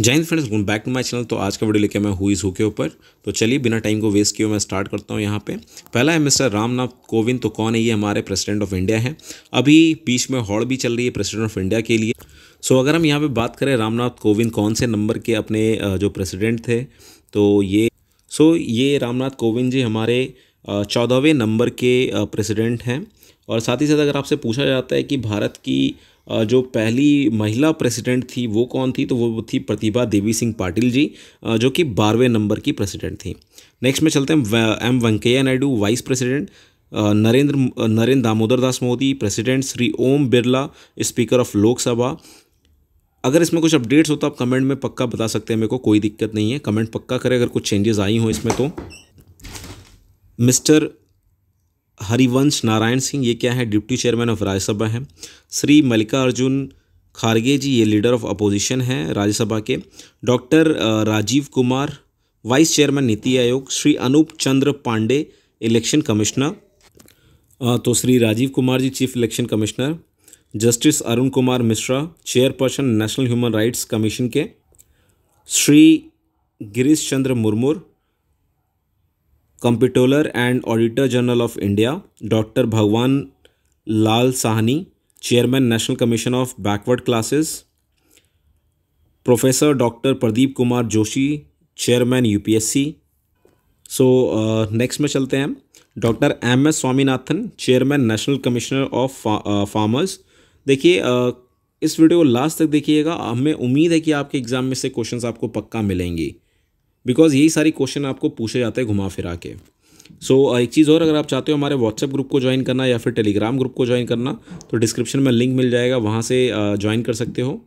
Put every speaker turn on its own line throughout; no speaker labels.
जय हिंद फ्रेंड्स वन back to my channel तो आज का वीडियो लेके मैं हुई हु के ऊपर तो चलिए बिना टाइम को वेस्ट किए मैं स्टार्ट करता हूँ यहाँ पे पहला है मिस्टर रामनाथ कोविंद तो कौन है ये हमारे प्रेसिडेंट ऑफ इंडिया हैं अभी बीच में हॉल भी चल रही है प्रेसिडेंट ऑफ इंडिया के लिए सो अगर हम यहाँ पर बात करें रामनाथ कोविंद कौन से नंबर के अपने जो प्रेसिडेंट थे तो ये सो ये रामनाथ कोविंद जी हमारे चौदहवें नंबर के प्रेसिडेंट हैं और साथ ही साथ अगर आपसे पूछा जाता है कि भारत की जो पहली महिला प्रेसिडेंट थी वो कौन थी तो वो थी प्रतिभा देवी सिंह पाटिल जी जो कि बारहवें नंबर की प्रेसिडेंट थी नेक्स्ट में चलते हैं M Venkaiah Naidu vice president Narendra Narendra Damodar Das Modi president Shri Om Birla speaker of Lok Sabha अगर इसमें कुछ अपडेट्स हो तो आप कमेंट में पक्का बता सकते हैं मेरे को कोई दिक्कत नहीं है कमेंट पक्का करें अगर कुछ चेंजेस आई हो इसमें तो मिस्टर हरिवंश नारायण सिंह ये क्या है डिप्टी चेयरमैन ऑफ राज्यसभा हैं श्री मल्लिका अर्जुन खारगे जी ये लीडर ऑफ अपोजिशन है राज्यसभा के doctor Rajiv Kumar vice chairman NITI Aayog Shri Anup Chandra Pandey election commissioner तो Shri Rajiv Kumar ji chief election commissioner justice Arun Kumar Mishra chairperson national human rights commission के Shri Girish Chandra Murmu comptroller and auditor general of India doctor Bhagwan Lal Sahni chairman national commission of backward classes professor doctor Pradeep Kumar Joshi chairman UPSC so next में चलते हैं doctor M S Swaminathan chairman national commissioner of farmers देखिए uh, इस video को last तक देखिएगा हमें उम्मीद है कि आपके एग्ज़ाम में से क्वेश्चंस आपको पक्का मिलेंगी बिकॉज यही सारी क्वेश्चन आपको पूछे जाते हैं घुमा फिरा के सो so, एक चीज़ और अगर आप चाहते हो हमारे व्हाट्सएप ग्रुप को ज्वाइन करना या फिर टेलीग्राम ग्रुप को ज्वाइन करना तो डिस्क्रिप्शन में लिंक मिल जाएगा वहाँ से ज्वाइन कर सकते हो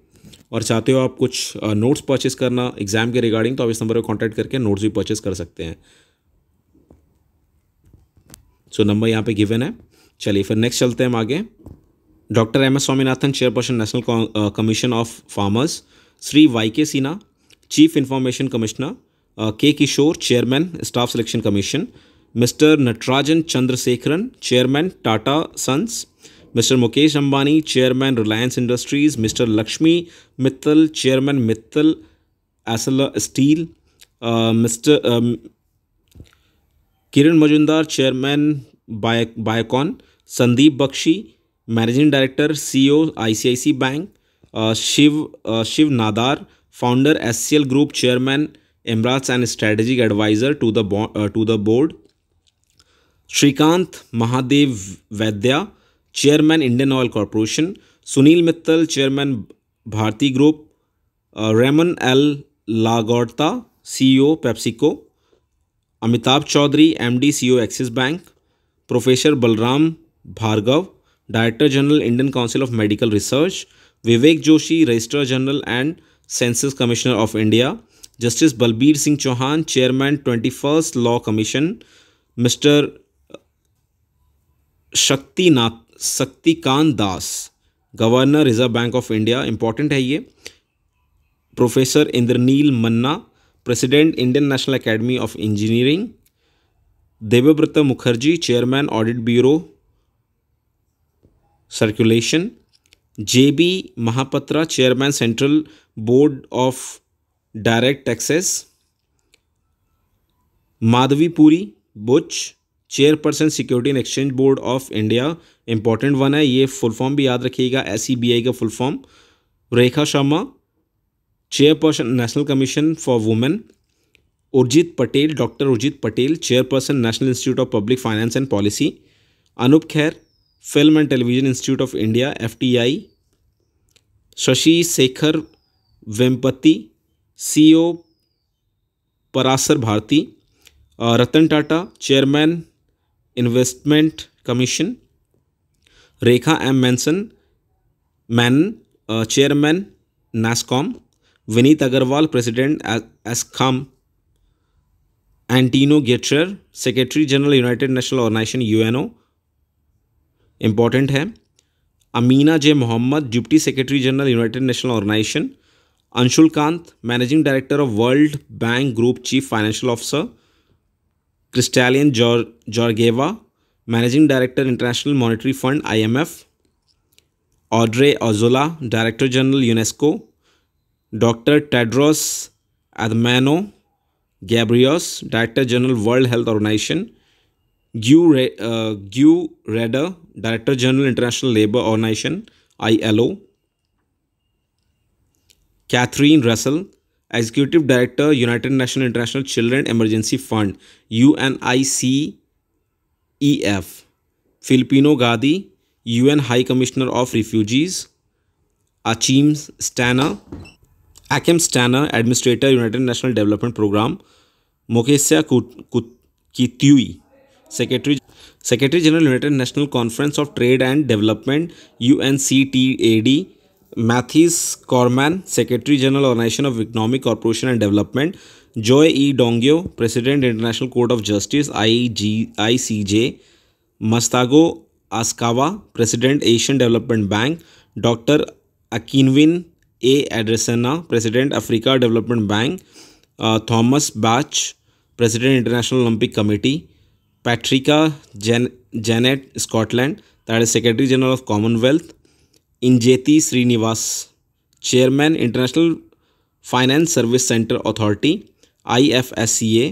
और चाहते हो आप कुछ नोट्स परचेस करना एग्जाम के रिगार्डिंग तो आप इस नंबर पर कॉन्टैक्ट करके नोट्स भी परचेस कर सकते हैं सो so, नंबर यहाँ पे गिवन है चलिए फिर नेक्स्ट चलते हैं हम आगे doctor M S Swaminathan chairperson national commission of farmers Shri Y K Sinha chief information commissioner K Kishore chairman staff selection commission mister Natarajan Chandrasekaran chairman Tata sons mister Mukesh Ambani chairman Reliance industries mister Lakshmi Mittal chairman Mittal Essel steel mister Kiran Mazumdar chairman बाय Biocon Sandeep Bakhshi managing director CEO ICICI bank Shiv Shiv Nadar founder SCL group chairman emeritus and strategic adviser to the to the board Shrikant Mahadev Vaidya chairman Indian oil corporation Sunil Mittal chairman Bharti group Ramon L Laguarta C CEO PepsiCo Amitabh Chaudhary M D C O Axis bank professor Balram Bhargava director general Indian council of medical research Vivek Joshi register general and census commissioner of India justice Balbir Singh Chauhan chairman twenty first law commission mister Shaktinath Shaktikanta Das governor reserve bank of India important है ये professor Indranil Manna president Indian national academy of engineering Debabrata Mukherjee chairman audit bureau circulation J B Mahapatra chairman central board of direct taxes Madhabi Puri Buch chairperson security and exchange board of India important one है ये full form भी याद रखिएगा S e का full form Rekha Sharma chairperson national commission for women Urjit Patel doctor Urjit Patel chairperson national institute of public finance and policy Anup Kher film and television institute of India F Shashi Shekhar Vempati C O Prasar Bharati Ratan Tata chairman investment commission Rekha M मैनसन Menon chairman NASSCOM Vineet Agarwal president ASSOCHAM Antonio Guterres secretary general united national organisation UNO important है Amina J Mohammed deputy secretary general united national organisation Anshula Kant managing director of world bank group chief financial officer Kristalina Georgieva managing director international monetary fund IMF Audrey Azoulay director general UNESCO doctor Tedros Adhanom Ghebreyesus director general world health organisation Guy रे Guy Ryder director general international labour organisation I L O Catherine Russell executive director united national international children emergency fund U N I C E F Filippo Grandi U N high commissioner of refugees Achim Steiner Achim Steiner administrator united national development programme Mukhisa Kituyi secretary secretary general united national conference of trade and development U N C T A D Mathis Corman, Secretary General Organization of Economic Cooperation and Development, Joy E. Dongyo, President International Court of Justice ICJ, Mastago Askawa, President Asian Development Bank, Dr. Akinwin A. Adresana, President Africa Development Bank, uh, Thomas Bach, President International Olympic Committee, Patricia Jan Janet Scotland, that is Secretary General of Commonwealth, Injeti Srinivas chairman international finance service centre authority I F S C A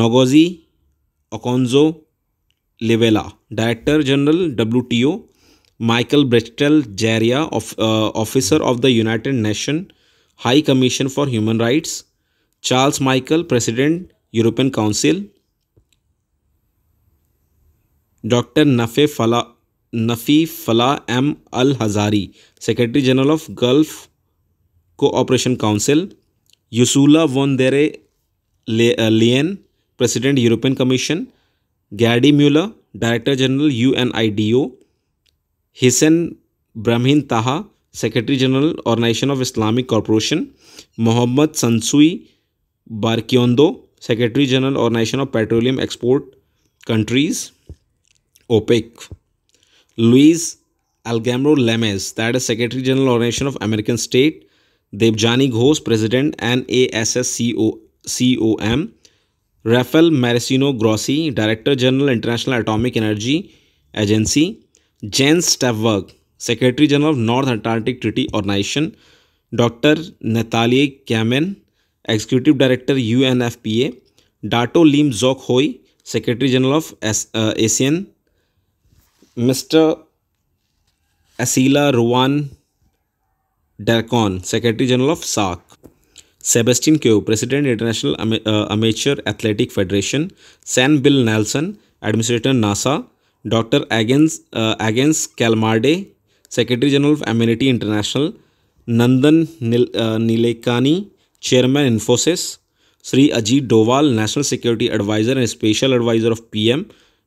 Ngozi Okonjo Iweala director general W T O Michael Bristol Jeria officer of the United Nation High Commission for Human Rights Charles Michael president European Council doctor Nayef Falah Nayef Falah M Al Hazari secretary general of Gulf Cooperation Council Ursula von der Leyen president European Commission गैडी Muller director general U N I D O Hissein Brahim Taha secretary general organisation of Islamic corporation Mohammad Sanusi Barkindo secretary general organisation of petroleum export countries OPEC Luis Almagro Lemes that is secretary general organisation of American state Debjani Ghosh president N A S S C O C O M Rafael Mariano Grossi director general international atomic energy agency Jens Stoltenberg secretary general of north Atlantic treaty organisation doctor Natalia Kanem executive director you N F P A Dato Lim Jock Hoi secretary general of ASEAN mister Esala Ruwan Weerakoon secretary general of साक Sebastian Coe president international amateur athletic federation Sen Bill Nelson administrator NASA doctor Agnes Agnes Callamard secretary general of amnesty international Nandan Nilekani chairman Infosys Shri Ajit Doval national security adviser and special adviser of PM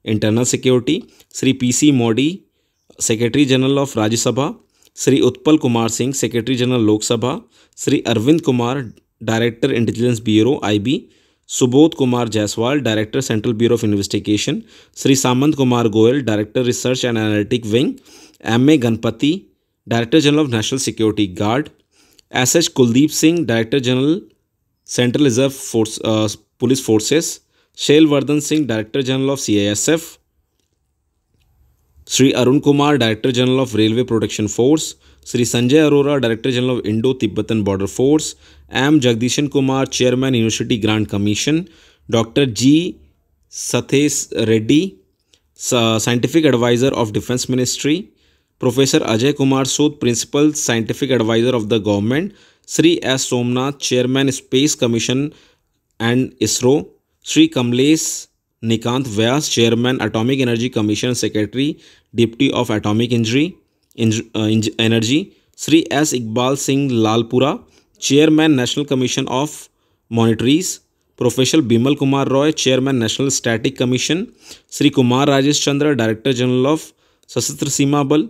internal security Shri P C Mody secretary general of Rajya Sabha Shri Utpal Kumar Singh secretary general Lok Sabha Shri Arvind Kumar director intelligence bureau IB Subodh Kumar Jaiswal director central bureau of investigation Shri Samant Kumar Goel director research and analytic wing M A Ganapathy director general of national security guard S H Kuldeep Singh director general central reserve force police forces Sheel Vardhan Singh director general of CISF Shri Arun Kumar director general of railway protection force Shri Sanjay Arora director general of Indo Tibetan border force M Jagadesh Kumar chairman university grant commission doctor G Satheesh Reddy scientific adviser of defence ministry professor Ajay Kumar Sood principal scientific adviser of the government Shri S Somanath chairman space commission and ISRO Shri Kamlesh Nilkanth Vyas chairman atomic energy commission secretary deputy of atomic injury energy Shri S Iqbal Singh Lalpura chairman national commission of minorities professor Bimal Kumar Roy chairman national static commission Shri Kumar Rajesh Chandra director general of Sashastra Seema Bal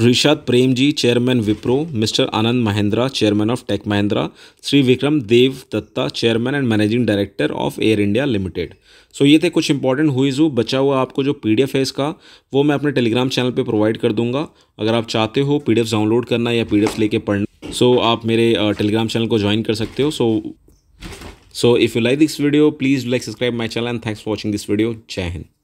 Rishad Premji chairman Wipro mister Anand Mahindra chairman of tech Mahindra Shri Vikram Dev Dutt chairman and managing director of air India limited so ये थे कुछ important हुईज who बचा हुआ आपको जो P है इसका वो मैं अपने टेलीग्राम चैनल पर प्रोवाइड कर दूंगा अगर आप चाहते हो पी डाउनलोड करना या पी लेके पढ़ना सो आप मेरे टेलीग्राम चैनल को ज्वाइन कर सकते हो so so if you like this video please like subscribe my channel and thanks for watching this video जय हिंद